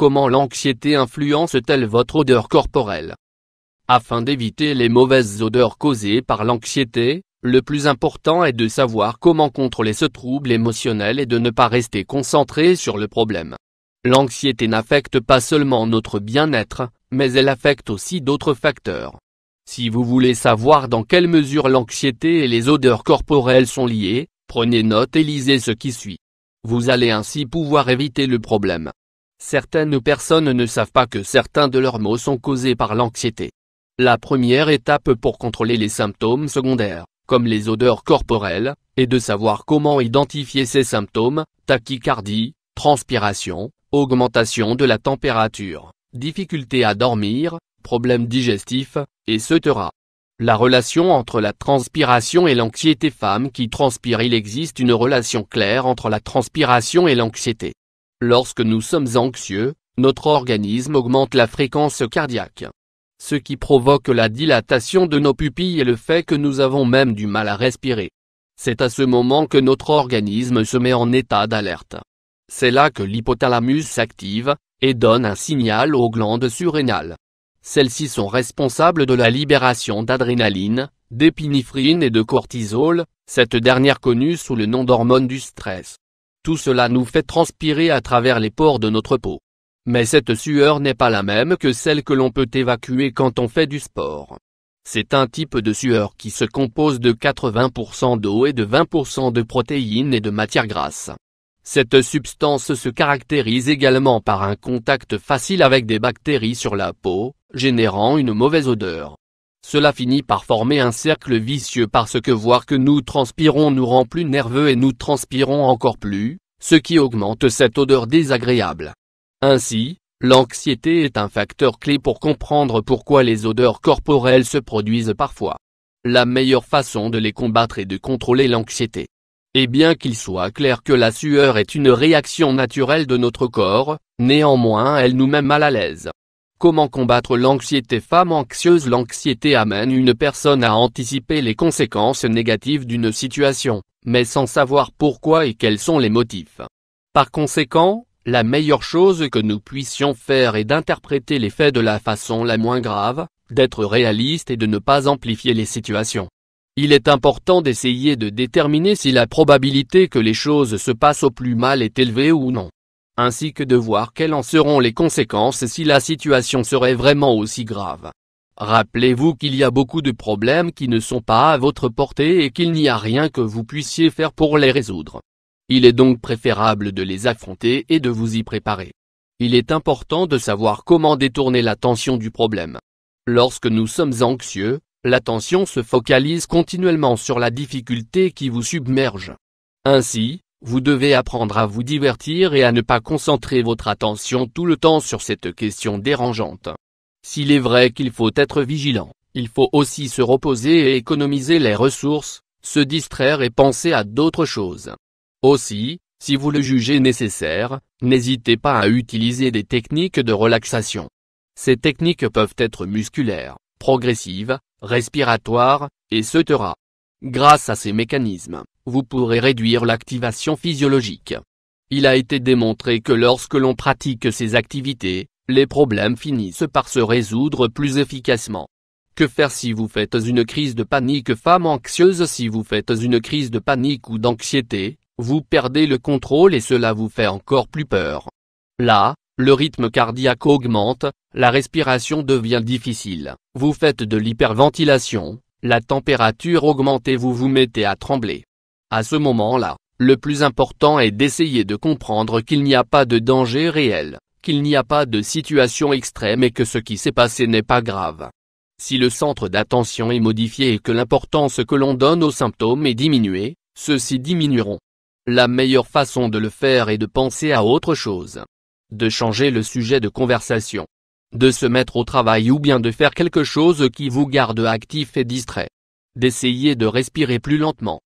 Comment l'anxiété influence-t-elle votre odeur corporelle Afin d'éviter les mauvaises odeurs causées par l'anxiété, le plus important est de savoir comment contrôler ce trouble émotionnel et de ne pas rester concentré sur le problème. L'anxiété n'affecte pas seulement notre bien-être, mais elle affecte aussi d'autres facteurs. Si vous voulez savoir dans quelle mesure l'anxiété et les odeurs corporelles sont liées, prenez note et lisez ce qui suit. Vous allez ainsi pouvoir éviter le problème. Certaines personnes ne savent pas que certains de leurs maux sont causés par l'anxiété. La première étape pour contrôler les symptômes secondaires, comme les odeurs corporelles, est de savoir comment identifier ces symptômes, tachycardie, transpiration, augmentation de la température, difficulté à dormir, problèmes digestifs, etc. La relation entre la transpiration et l'anxiété Femme qui transpire Il existe une relation claire entre la transpiration et l'anxiété. Lorsque nous sommes anxieux, notre organisme augmente la fréquence cardiaque. Ce qui provoque la dilatation de nos pupilles et le fait que nous avons même du mal à respirer. C'est à ce moment que notre organisme se met en état d'alerte. C'est là que l'hypothalamus s'active, et donne un signal aux glandes surrénales. Celles-ci sont responsables de la libération d'adrénaline, d'épinéphrine et de cortisol, cette dernière connue sous le nom d'hormone du stress. Tout cela nous fait transpirer à travers les pores de notre peau. Mais cette sueur n'est pas la même que celle que l'on peut évacuer quand on fait du sport. C'est un type de sueur qui se compose de 80% d'eau et de 20% de protéines et de matières grasses. Cette substance se caractérise également par un contact facile avec des bactéries sur la peau, générant une mauvaise odeur. Cela finit par former un cercle vicieux parce que voir que nous transpirons nous rend plus nerveux et nous transpirons encore plus, ce qui augmente cette odeur désagréable. Ainsi, l'anxiété est un facteur clé pour comprendre pourquoi les odeurs corporelles se produisent parfois. La meilleure façon de les combattre est de contrôler l'anxiété. Et bien qu'il soit clair que la sueur est une réaction naturelle de notre corps, néanmoins elle nous met mal à l'aise. Comment combattre l'anxiété Femme anxieuse L'anxiété amène une personne à anticiper les conséquences négatives d'une situation, mais sans savoir pourquoi et quels sont les motifs. Par conséquent, la meilleure chose que nous puissions faire est d'interpréter les faits de la façon la moins grave, d'être réaliste et de ne pas amplifier les situations. Il est important d'essayer de déterminer si la probabilité que les choses se passent au plus mal est élevée ou non ainsi que de voir quelles en seront les conséquences si la situation serait vraiment aussi grave. Rappelez-vous qu'il y a beaucoup de problèmes qui ne sont pas à votre portée et qu'il n'y a rien que vous puissiez faire pour les résoudre. Il est donc préférable de les affronter et de vous y préparer. Il est important de savoir comment détourner l'attention du problème. Lorsque nous sommes anxieux, l'attention se focalise continuellement sur la difficulté qui vous submerge. Ainsi, vous devez apprendre à vous divertir et à ne pas concentrer votre attention tout le temps sur cette question dérangeante. S'il est vrai qu'il faut être vigilant, il faut aussi se reposer et économiser les ressources, se distraire et penser à d'autres choses. Aussi, si vous le jugez nécessaire, n'hésitez pas à utiliser des techniques de relaxation. Ces techniques peuvent être musculaires, progressives, respiratoires, etc. Grâce à ces mécanismes, vous pourrez réduire l'activation physiologique. Il a été démontré que lorsque l'on pratique ces activités, les problèmes finissent par se résoudre plus efficacement. Que faire si vous faites une crise de panique Femme anxieuse si vous faites une crise de panique ou d'anxiété, vous perdez le contrôle et cela vous fait encore plus peur. Là, le rythme cardiaque augmente, la respiration devient difficile, vous faites de l'hyperventilation, la température augmente et vous vous mettez à trembler. À ce moment-là, le plus important est d'essayer de comprendre qu'il n'y a pas de danger réel, qu'il n'y a pas de situation extrême et que ce qui s'est passé n'est pas grave. Si le centre d'attention est modifié et que l'importance que l'on donne aux symptômes est diminuée, ceux-ci diminueront. La meilleure façon de le faire est de penser à autre chose. De changer le sujet de conversation. De se mettre au travail ou bien de faire quelque chose qui vous garde actif et distrait. D'essayer de respirer plus lentement,